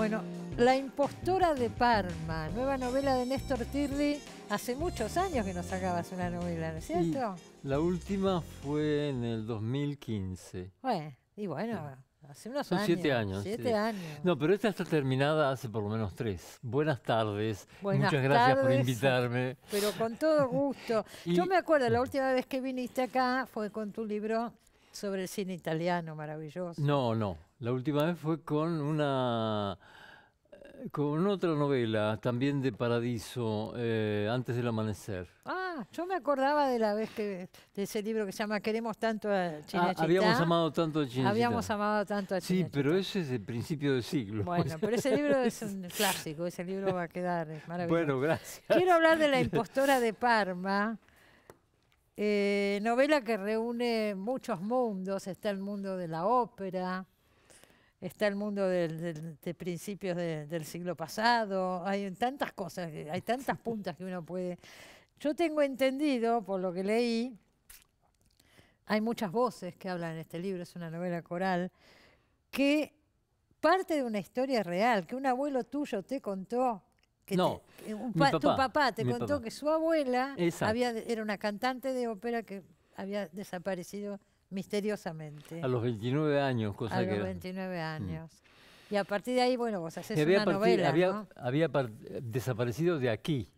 Bueno, La impostora de Parma, nueva novela de Néstor Tirli. Hace muchos años que nos sacabas una novela, ¿no es cierto? la última fue en el 2015. Bueno, y bueno, hace unos Son siete años. Siete años. No, pero esta está terminada hace por lo menos tres. Buenas tardes. Muchas gracias por invitarme. Pero con todo gusto. Yo me acuerdo, la última vez que viniste acá fue con tu libro sobre el cine italiano maravilloso. No, no. La última vez fue con una eh, con otra novela también de Paradiso, eh, Antes del Amanecer. Ah, yo me acordaba de la vez que de ese libro que se llama Queremos tanto a ah, China. habíamos amado tanto a China. Habíamos amado tanto a China. Sí, pero ese es el principio del siglo. Bueno, pero ese libro es un clásico, ese libro va a quedar, maravilloso. Bueno, gracias. Quiero hablar de La impostora de Parma, eh, novela que reúne muchos mundos, está el mundo de la ópera, está el mundo de principios del siglo pasado, hay tantas cosas, hay tantas puntas que uno puede... Yo tengo entendido, por lo que leí, hay muchas voces que hablan en este libro, es una novela coral, que parte de una historia real, que un abuelo tuyo te contó no, tu papá te contó que su abuela era una cantante de ópera que había desaparecido misteriosamente. A los 29 años, cosa a que... A los 29 mm. años. Y a partir de ahí, bueno, vos haces una novela, Había, había eh, desaparecido de aquí,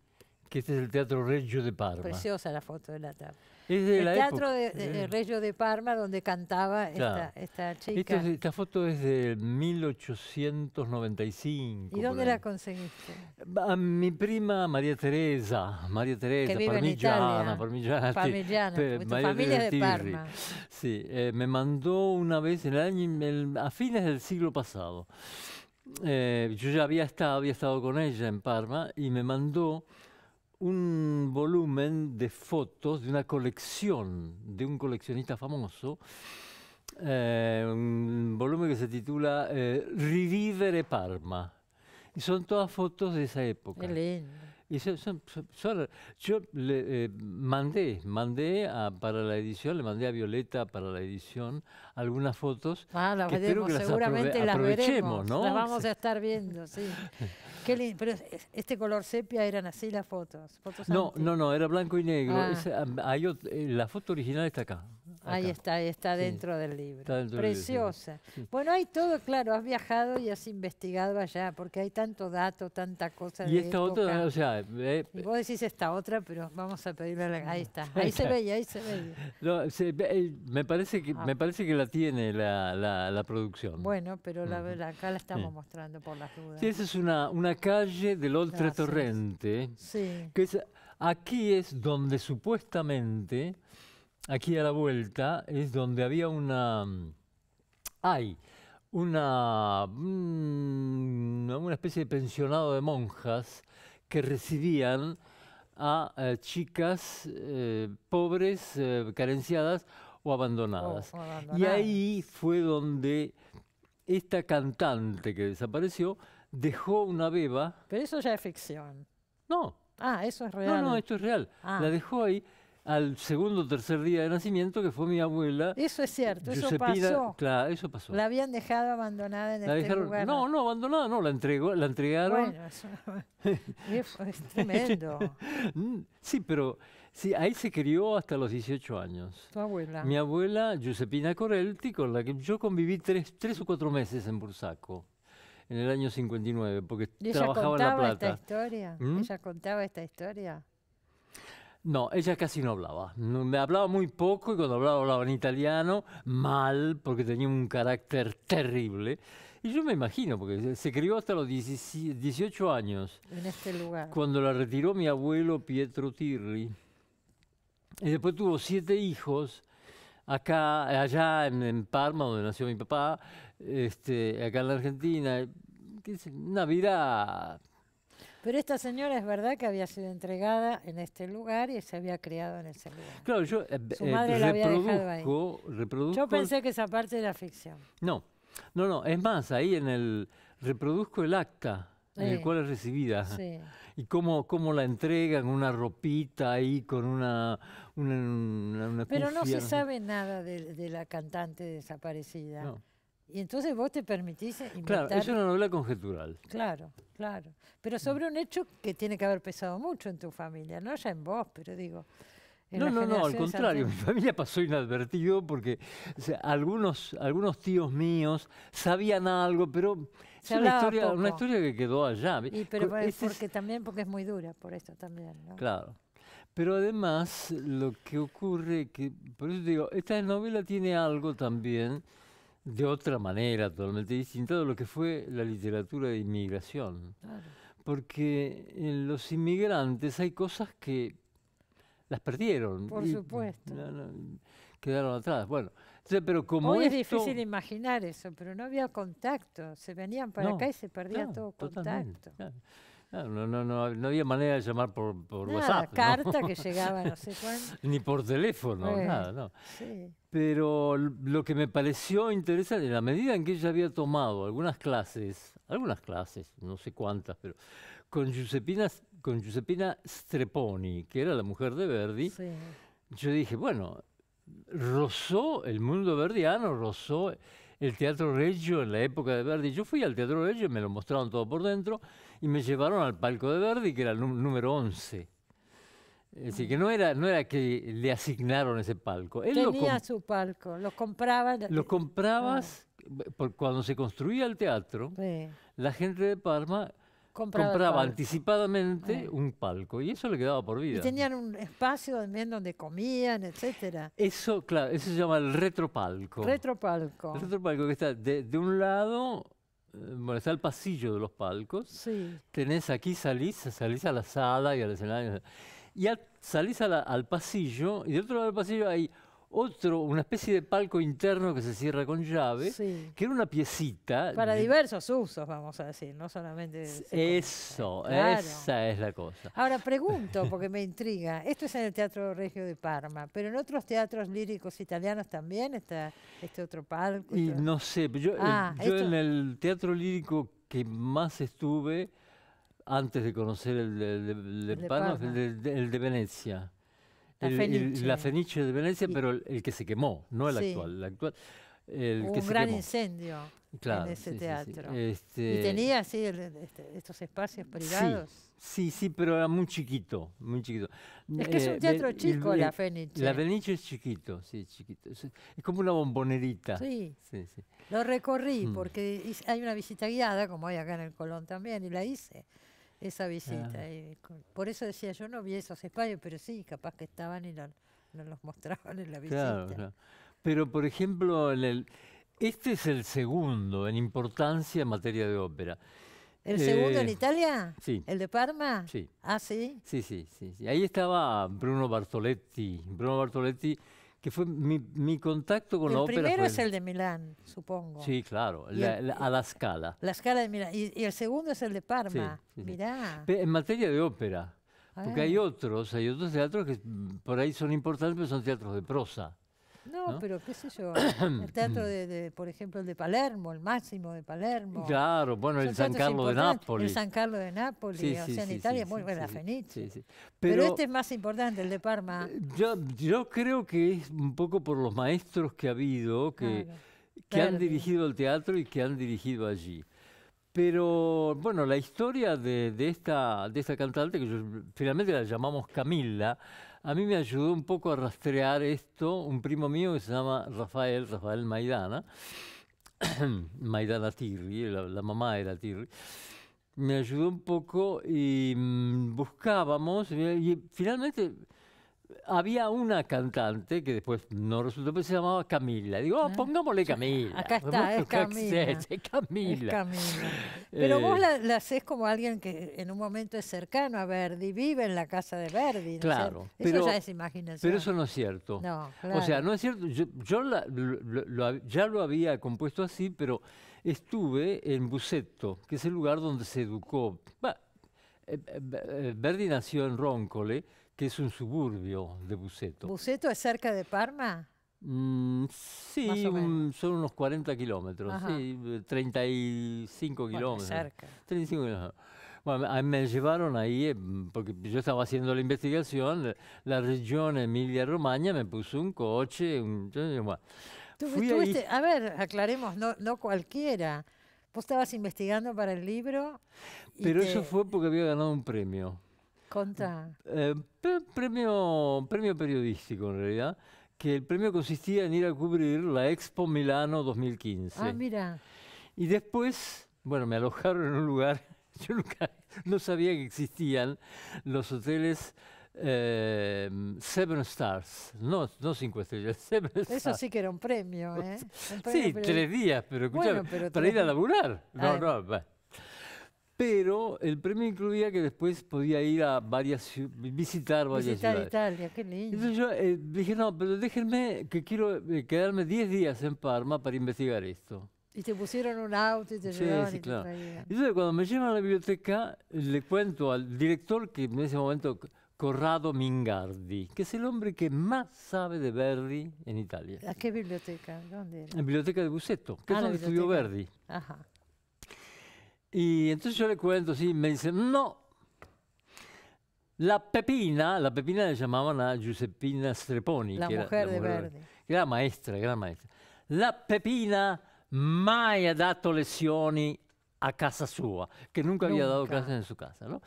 que este es el Teatro Reggio de Parma. Preciosa la foto de la tarde el teatro de, de, eh, Reggio de Parma donde cantaba esta, chica. esta foto es de 1895. ¿Y dónde la conseguiste? A mi prima María Teresa, María Teresa, parmigiana, parmigiana, familia Teresa de Parma. Sí, eh, me mandó una vez el año, a fines del siglo pasado. Eh, yo ya había estado, había estado con ella en Parma y me mandó un volumen de fotos de una colección de un coleccionista famoso, eh, un volumen que se titula eh, Revivere Parma. Y son todas fotos de esa época. yo le eh, mandé, mandé para la edición, le mandé a Violeta para la edición algunas fotos. Ah, las que espero que seguramente las veremos, ¿no? Las vamos a estar viendo, sí. pero este color sepia eran así las fotos. no, no, no, era blanco y negro. Ah. Eh, la foto original está acá. Ahí está, ahí está dentro del libro. Preciosa. Bueno, hay todo, claro, has viajado y has investigado allá, porque hay tanto dato, tanta cosa. Y esta otra, o sea. Eh, vos decís esta otra, pero vamos a pedirle la. Ahí está, ahí se ve, ahí se ve. Eh, me, parece que, ah. me parece que la tiene la, producción. Bueno, pero la, verdad, acá la estamos mostrando por las dudas. Sí, esa es una, una calle del ultratorrente. Sí. Que aquí es donde supuestamente aquí a la vuelta, es donde había una... Hay mm, una, mm, una especie de pensionado de monjas que recibían a eh, chicas eh, pobres, eh, carenciadas o abandonadas. Y ahí fue donde esta cantante que desapareció dejó una beba. Pero eso ya es ficción. No. Ah, eso es real. No, no, esto es real. Ah. La dejó ahí al segundo o tercer día de nacimiento, que fue mi abuela. Eso es cierto, eso pasó. Claro, eso pasó. La habían dejado abandonada en la este lugar. No, no, abandonada, no, la, entregó, la entregaron. Bueno, eso es tremendo. Mm, sí, pero sí, ahí se crió hasta los 18 años. Tu abuela. Mi abuela, Giuseppina Corelti, con la que yo conviví tres, tres o cuatro meses en Bursaco en el año 59, porque trabajaba en La Plata. Esta historia? ¿Mm? ¿Ella contaba esta historia? No, ella casi no hablaba. me hablaba muy poco y cuando hablaba hablaba en italiano, mal, porque tenía un carácter terrible. Y yo me imagino, porque se crió hasta los 18 años. En este lugar. Cuando la retiró mi abuelo Pietro Tirri. Y después tuvo siete hijos acá, allá en, Parma, donde nació mi papá, este, acá en la Argentina. Una vida pero esta señora es verdad que había sido entregada en este lugar y se había criado en ese lugar. Claro, yo eh, Su eh, Yo pensé que esa parte era ficción. No, no, no. Es más, ahí en el reproduzco el acta en el cual es recibida. Y cómo, cómo la entregan, una ropita ahí con una... Pero no se sabe nada de, de la cantante desaparecida. No. Y entonces vos te permitís Claro, es una novela conjetural. Claro, claro. Pero sobre un hecho que tiene que haber pesado mucho en tu familia, no ya en vos, pero digo... no, no, no, al contrario, mi familia pasó inadvertido porque algunos, algunos tíos míos sabían algo, pero es una historia, que quedó allá. Y pero este porque también porque es muy dura, por esto también, ¿no? Claro. Pero además lo que ocurre, que por eso digo, esta novela tiene algo también de otra manera totalmente distinta de lo que fue la literatura de inmigración. Porque en los inmigrantes hay cosas que las perdieron. Por supuesto. quedaron atrás. Bueno, pero como es difícil imaginar eso, pero no había contacto. Se venían para acá y se perdía todo contacto. No, no, no, no había manera de llamar por, por WhatsApp. carta que llegaba no sé cuándo. Ni por teléfono, eh, nada, no. Pero lo que me pareció interesante, en la medida en que ella había tomado algunas clases, algunas clases, no sé cuántas, pero con Giuseppina, con Giuseppina Streponi, que era la mujer de Verdi, yo dije, bueno, rozó el mundo verdiano, rozó el Teatro Reggio en la época de Verdi. Yo fui al Teatro Reggio, me lo mostraron todo por dentro, y me llevaron al palco de Verdi, que era el número 11. Es decir, que no era, no era que le asignaron ese palco. Tenía su palco, lo compraba. Lo comprabas ah. cuando se construía el teatro, la gente de Parma compraba, anticipadamente un palco y eso le quedaba por vida. Y tenían un espacio también donde comían, etcétera. Eso, claro, eso se llama el retropalco. Retropalco. El retropalco que está de un lado bueno, eh, está el pasillo de los palcos. Tenés aquí, salís, salís a la sala y al escenario. Y al, salís al pasillo, y del otro lado del pasillo hay otro, una especie de palco interno que se cierra con llave, que era una piecita. Para diversos usos, vamos a decir, no solamente. Eso, esa es la cosa. Ahora pregunto, porque me intriga, esto es en el Teatro Regio de Parma, pero en otros teatros líricos italianos también está este otro palco. Y no sé, yo, eh, ah, en el teatro lírico que más estuve antes de conocer el de, Parma, el de Venecia. La, Feniche de Venecia, pero el, que se quemó, no el actual. El actual un gran incendio claro, en ese teatro. Este y tenía así este, estos espacios privados. Sí, sí, pero era muy chiquito, muy chiquito. Es que es eh, un teatro chico, la Fenice. La Fenice es chiquito, sí, chiquito. Es, como una bombonerita. Sí. Lo recorrí mm. porque hay una visita guiada, como hay acá en el Colón también, y la hice esa visita. Eh, por eso decía, yo no vi esos espacios, pero sí, capaz que estaban y no, los mostraban en la visita. Pero, por ejemplo, el, este es el segundo en importancia en materia de ópera. ¿El segundo en eh, Italia? Sí. ¿El de Parma? Sí. ¿Ah, sí? Sí, sí, sí. sí. Ahí estaba Bruno Bartoletti. Bruno Bartoletti que fue mi, contacto con la ópera. El primero es el de Milán, supongo. Sí, claro, a la escala. La escala de Milán. Y, el segundo es el de Parma. Mirá. En materia de ópera, porque ah. hay otros, hay otros teatros que por ahí son importantes, pero son teatros de prosa. No, pero qué sé yo, el teatro de, por ejemplo, el de Palermo, el máximo de Palermo. Claro, bueno, el San Carlo de Nápoles. El San Carlo de Nápoles, o sea, en Italia es muy buena Fenice. Pero, este es más importante, el de Parma. Eh, yo, creo que es un poco por los maestros que ha habido, que, que han dirigido el teatro y que han dirigido allí. Pero bueno, la historia de, esta, de esta cantante, que finalmente la llamamos Camila, a mí me ayudó un poco a rastrear esto un primo mío que se llama Rafael, Rafael Maidana, Maidana Tirri, la, mamá era Tirri me ayudó un poco y mm, buscábamos y, finalmente había una cantante que después no resultó, pero se llamaba Camila. Digo, ah, ah, pongámosle Camila. Acá está, es Camila. Es, Camila. Pero eh. vos la, haces como alguien que en un momento es cercano a Verdi, vive en la casa de Verdi. Claro. eso ya es imaginación. Pero eso no es cierto. No, claro. O sea, no es cierto. Yo, ya lo había compuesto así, pero estuve en Bucetto, que es el lugar donde se educó. Eh, eh, Verdi nació en Roncole que es un suburbio de Buceto. ¿Buceto es cerca de Parma? Mm, sí, son unos 40 kilómetros, sí, 35 bueno, kilómetros. Cerca. 35 Bueno, me llevaron ahí, eh, porque yo estaba haciendo la investigación, la región Emilia-Romagna me puso un coche. Un, a ver, aclaremos, no, no cualquiera. Vos estabas investigando para el libro. Pero eso fue porque había ganado un premio. Un Eh, premio, premio periodístico, en realidad, que el premio consistía en ir a cubrir la Expo Milano 2015. Ah, mira. Y después, bueno, me alojaron en un lugar, yo nunca, no sabía que existían los hoteles eh, Seven Stars, no, no cinco estrellas, Seven Eso sí que era un premio, ¿eh? sí, tres días, pero escuchame, para ir a laburar. No, ah. no, va. Pero el premio incluía que después podía ir a varias visitar varias visitar Italia, qué lindo. Entonces yo eh, dije, no, pero déjenme que quiero eh, quedarme 10 días en Parma para investigar esto. Y te pusieron un auto y te sí, sí, y claro. Entonces cuando me llevan a la biblioteca, le cuento al director que en ese momento Corrado Mingardi, que es el hombre que más sabe de Verdi en Italia. ¿A qué biblioteca? ¿Dónde En la biblioteca de Buceto, que ah, es donde estudió Verdi. Ajá. Y entonces yo le cuento, sí, me dice, no. La Pepina, la Pepina le llamaban a Giuseppina Streponi, la que mujer era, la de mujer, verde. Que era maestra, gran maestra. La Pepina mai ha dato lezioni a casa sua, che nunca, nunca. había dato clases en su casa, ¿no?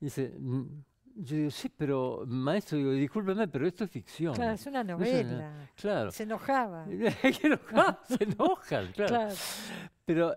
Dice, yo mm, digo, sí, pero maestro, digo, discúlpeme, pero esto es ficción. Claro, es una eh, novela. No, claro. Se enojava. enojaba. Eh, se enojan, claro. claro. Pero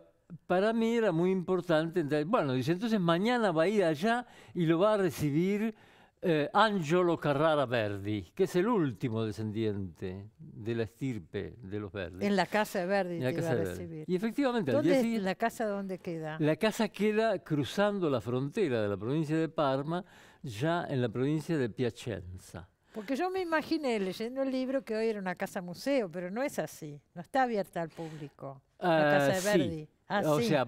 para mí era muy importante. Entrar. Bueno, dice, entonces mañana va a ir allá y lo va a recibir eh, Angelo Carrara Verdi, que es el último descendiente de la estirpe de los Verdi. En la casa de Verdi en la casa a recibir. Y efectivamente, ¿Dónde la casa dónde queda? La casa queda cruzando la frontera de la provincia de Parma, ya en la provincia de Piacenza. Porque yo me imaginé leyendo el libro que hoy era una casa museo, pero no es así, no está abierta al público. la ah, casa de Verdi. Ah, o sea,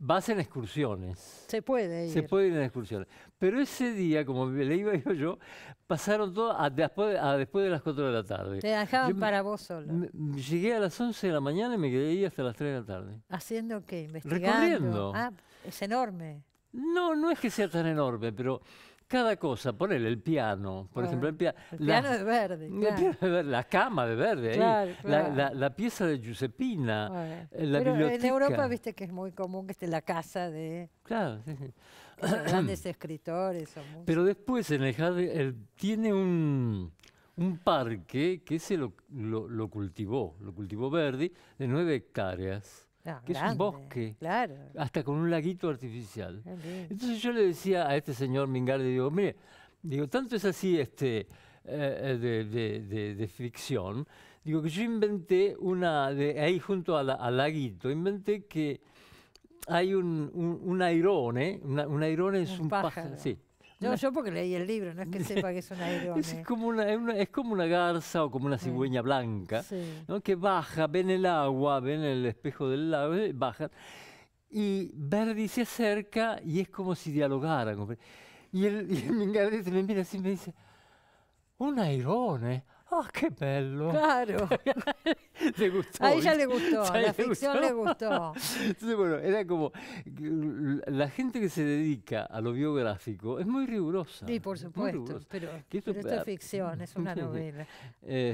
vas en excursiones. Se puede ir. Se puede ir en excursiones. Pero ese día, como le iba yo, pasaron todo después, de las 4 de la tarde. Te dejaban para vos solo. llegué a las 11 de la mañana y me quedé ahí hasta las 3 de la tarde. ¿Haciendo qué? ¿Investigando? Recorriendo. Ah, es enorme. No, no es que sea tan enorme, pero cada cosa, ponele el piano, por ah, ejemplo, el, piano de verde, la cama de verde, La, pieza de Giuseppina, eh, la En Europa viste que es muy común que esté la casa de grandes escritores. Pero después en el jardín tiene un, parque que se lo, lo, lo cultivó, lo cultivó Verdi, de nueve hectáreas. Ah, que es un bosque, hasta con un laguito artificial. Entonces yo le decía a este señor Mingardi, digo, mire, digo, tanto es así este, eh, eh, de, de, ficción, digo que yo inventé una, ahí junto al laguito, inventé que hay un, un, un airone, un airone es un, yo, yo porque leí el libro, no es que sepa que es un Es como una, es como una garza o como una cigüeña blanca, ¿no? que baja, ven el agua, ven el espejo del lago, baja Y Verdi se acerca y es como si dialogaran. Y el, y me mira así y me dice, un ¿eh? oh, bello! Claro. gustó, a ella le gustó, la ficción le gustó. Entonces, bueno, era como, la gente que se dedica a lo biográfico es muy rigurosa. Sí, por supuesto, pero, esto, es ficción, es una novela.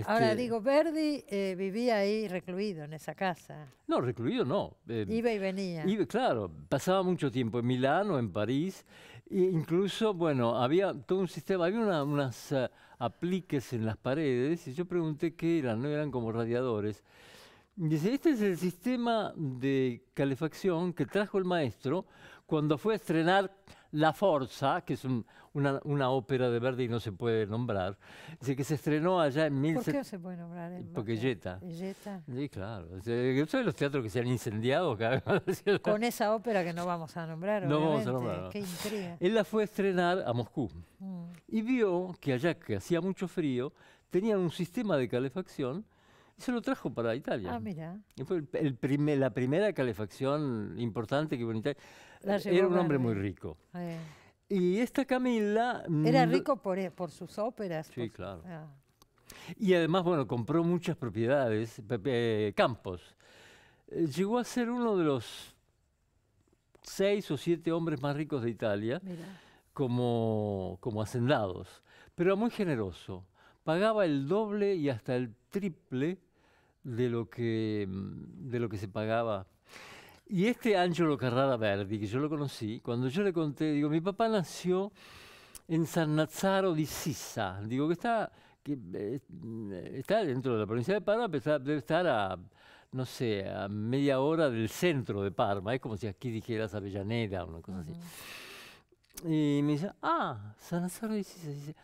Ahora este digo, Verdi eh, vivía ahí recluido en esa casa. No, recluido no. Eh, iba y venía. claro, pasaba mucho tiempo en Milán o en París incluso, bueno, había todo un sistema, había una, unas eh, apliques en las paredes y yo pregunté qué eran, no eran como radiadores. Dice, este es el sistema de calefacción que trajo el maestro cuando fue a estrenar la Forza, que es una, ópera de Verdi y no se puede nombrar, dice que se estrenó allá en... ¿Por qué no se puede nombrar? porque Jetta. Jetta. Sí, claro. ¿Sabes los teatros que se han incendiado? Con esa ópera que no vamos a nombrar, No vamos a nombrar. Qué intriga. Él la fue a estrenar a Moscú mm. y vio que allá, que hacía mucho frío, tenían un sistema de calefacción y se lo trajo para Italia. Ah, mira. fue la primera calefacción importante que hubo en Italia. Era un hombre muy rico. Y esta Camila mm, Era rico eh, por, sus óperas. Sí, claro. Ah. Y además, bueno, compró muchas propiedades, campos. Eh, llegó a ser uno de los seis o siete hombres más ricos de Italia como, como hacendados, pero muy generoso. Pagaba el doble y hasta el triple de lo que, mm, de lo que se pagaba. Y este Angelo Carrara Verdi, que yo lo conocí, cuando yo le conté, digo, mi papá nació en San Nazaro di Sissa, digo que está, que, eh, mm, está dentro de la provincia de Parma, pero debe estar a, no sé, a media hora del centro de Parma, es como si aquí dijeras Avellaneda, o cosa así. Y me dice, ah, San Nazaro di Sissa, dice,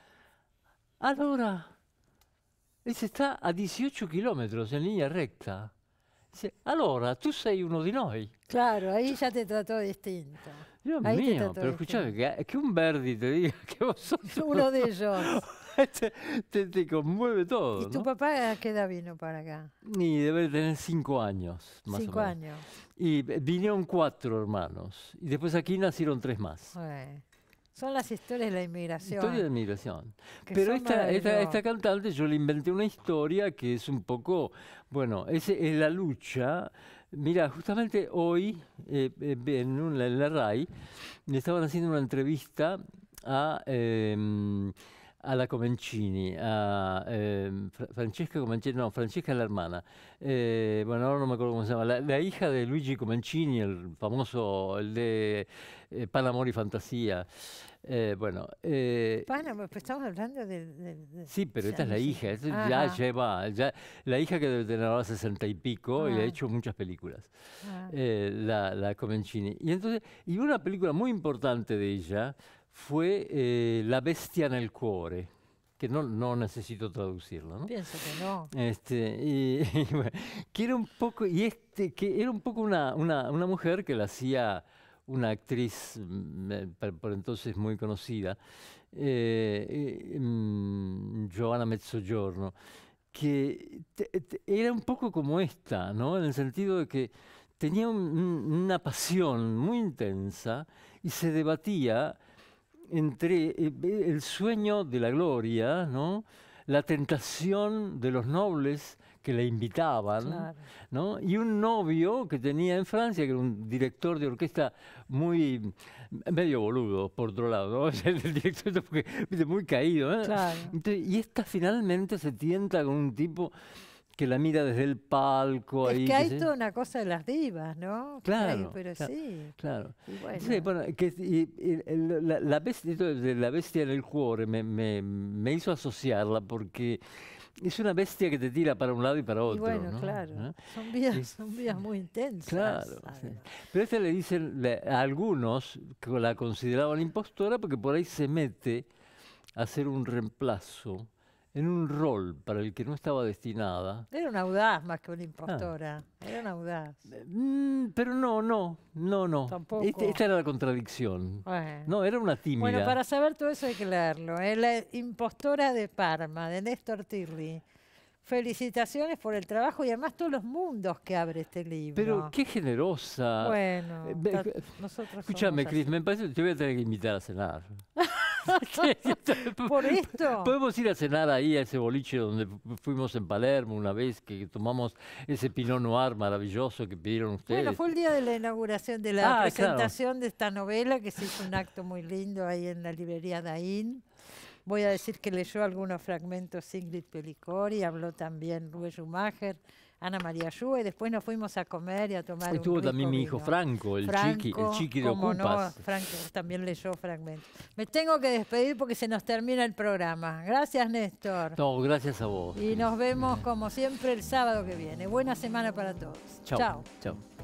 Dice, está a 18 kilómetros en línea recta. Dice, allora, tú sei uno de noi. Claro, ahí ya te trató distinto. Dios mío, pero escúchame, que, que, un Verdi te diga que vosotros... uno de ellos. Este, te, conmueve todo. ¿Y tu papá qué edad vino para acá? ni debe tener cinco años, más o menos. años. Y vinieron cuatro hermanos. Y después aquí nacieron tres más. Son las historias de la inmigración. Historia de la inmigración. Pero esta, esta, cantante yo le inventé una historia que es un poco, bueno, es, la lucha. Mira, justamente hoy eh, eh, en, la RAI me estaban haciendo una entrevista a... Em, la Comencini, a em, Francesca Comencini, no, Francesca la hermana, eh, bueno, no me acuerdo cómo se llama, la hija de Luigi Comencini, el famoso, el de eh, Amor y Fantasía. Eh, bueno. Eh, Pan, pues, estamos hablando de. sí, pero esta es la hija, ya lleva. la hija que debe tener ahora sesenta y pico y y ha ah. hecho muchas películas, ah. eh, la, Comencini. Y, entonces, y una película muy importante de ella fue eh, La Bestia en el Cuore que no, no, necesito traducirlo, ¿no? Pienso que no. Este, que era un poco, y este, que era un poco una, una mujer que la hacía una actriz mm, eh, por entonces muy conocida, eh, mm, Giovanna Mezzogiorno, que era un poco como esta, en el sentido de que tenía una pasión muy intensa y se debatía entre eh, el sueño de la gloria, ¿no? la tentación de los nobles que le invitaban, Y un novio que tenía en Francia, que era un director de orquesta muy medio boludo, por otro lado, el director este porque, muy caído, ¿eh? y esta finalmente se tienta con un tipo que la mira desde el palco. Es que hay toda una cosa de las divas, ¿no? Claro. pero sí. Claro. bueno. que, la, bestia, la bestia me hizo asociarla porque es una bestia que te tira para un lado y para otro. bueno, claro. ¿Eh? Son, vías, son vías muy intensas. Claro. Pero a esta le dicen, a algunos que la consideraban impostora porque por ahí se mete a hacer un reemplazo en un rol para el que no estaba destinada. Era una audaz más que una impostora. Ah. Era una audaz. Mm, pero no, no, no, no. Tampoco. Este, esta era la contradicción. No, era una tímida. Bueno, para saber todo eso hay que leerlo. ¿eh? La impostora de Parma, de Néstor Tirri. Felicitaciones por el trabajo y además todos los mundos que abre este libro. Pero qué generosa. Bueno, eh, nosotros. Escúchame, Cris, me parece que te voy a tener que invitar a cenar. Por esto. Podemos ir a cenar ahí a ese boliche donde fuimos en Palermo una vez que tomamos ese Pinot Noir maravilloso que pidieron ustedes. Bueno, fue el día de la inauguración de la ah, presentación de esta novela que se hizo un acto muy lindo ahí en la librería Daín. Voy a decir que leyó algunos fragmentos Ingrid Pelicori, habló también Luis Schumacher. Ana María Yúa y después nos fuimos a comer y a tomar. estuvo también mi hijo Franco, el chiqui, el chiqui de Ocupas. No, Franco también leyó fragmentos. Me tengo que despedir porque se nos termina el programa. Gracias, Néstor. No, gracias a vos. Y nos vemos como siempre el sábado que viene. Buena semana para todos. Chao. Chao.